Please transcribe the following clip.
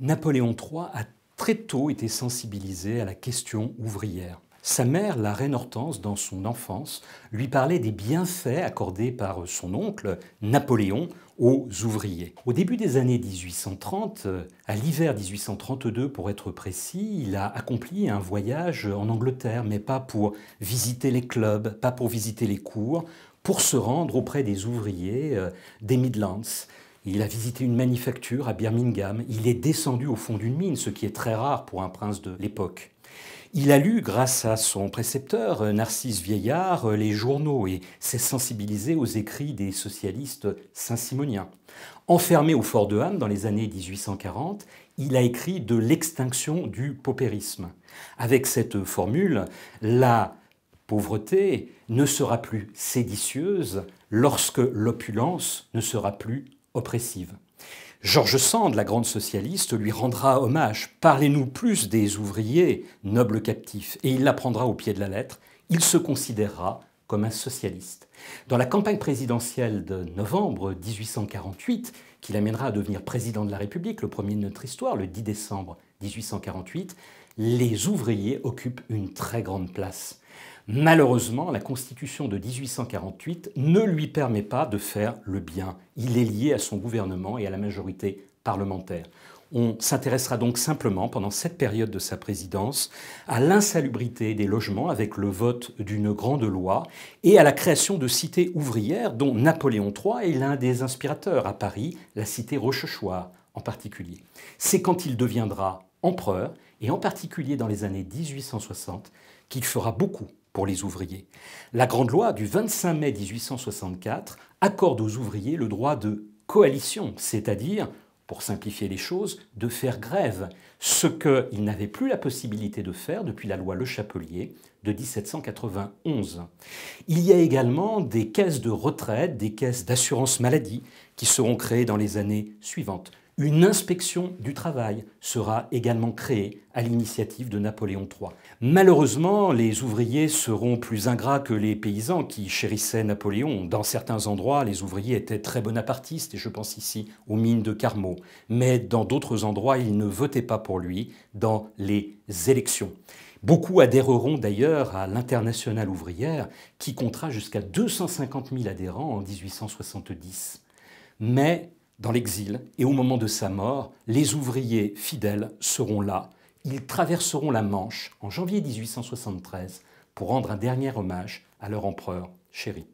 Napoléon III a très tôt été sensibilisé à la question ouvrière. Sa mère, la reine Hortense, dans son enfance, lui parlait des bienfaits accordés par son oncle, Napoléon, aux ouvriers. Au début des années 1830, à l'hiver 1832 pour être précis, il a accompli un voyage en Angleterre, mais pas pour visiter les clubs, pas pour visiter les cours, pour se rendre auprès des ouvriers euh, des Midlands. Il a visité une manufacture à Birmingham. Il est descendu au fond d'une mine, ce qui est très rare pour un prince de l'époque. Il a lu, grâce à son précepteur euh, Narcisse Vieillard, euh, les journaux et s'est sensibilisé aux écrits des socialistes saint-simoniens. Enfermé au fort de Ham dans les années 1840, il a écrit de l'extinction du paupérisme. Avec cette formule, la pauvreté ne sera plus séditieuse lorsque l'opulence ne sera plus oppressive. Georges Sand, la grande socialiste, lui rendra hommage. Parlez-nous plus des ouvriers, nobles captifs, et il l'apprendra au pied de la lettre. Il se considérera comme un socialiste. Dans la campagne présidentielle de novembre 1848, qui l'amènera à devenir président de la République, le premier de notre histoire, le 10 décembre 1848, les ouvriers occupent une très grande place. Malheureusement, la Constitution de 1848 ne lui permet pas de faire le bien. Il est lié à son gouvernement et à la majorité parlementaire. On s'intéressera donc simplement, pendant cette période de sa présidence, à l'insalubrité des logements avec le vote d'une grande loi et à la création de cités ouvrières dont Napoléon III est l'un des inspirateurs à Paris, la cité Rochechouart en particulier. C'est quand il deviendra empereur, et en particulier dans les années 1860, qu'il fera beaucoup pour les ouvriers. La Grande Loi du 25 mai 1864 accorde aux ouvriers le droit de coalition, c'est-à-dire, pour simplifier les choses, de faire grève, ce qu'ils n'avaient plus la possibilité de faire depuis la loi Le Chapelier de 1791. Il y a également des caisses de retraite, des caisses d'assurance maladie qui seront créées dans les années suivantes. Une inspection du travail sera également créée à l'initiative de Napoléon III. Malheureusement, les ouvriers seront plus ingrats que les paysans qui chérissaient Napoléon. Dans certains endroits, les ouvriers étaient très bonapartistes, et je pense ici aux mines de Carmaux. Mais dans d'autres endroits, ils ne votaient pas pour lui dans les élections. Beaucoup adhéreront d'ailleurs à l'Internationale ouvrière, qui comptera jusqu'à 250 000 adhérents en 1870. Mais dans l'exil et au moment de sa mort, les ouvriers fidèles seront là. Ils traverseront la Manche en janvier 1873 pour rendre un dernier hommage à leur empereur chéri.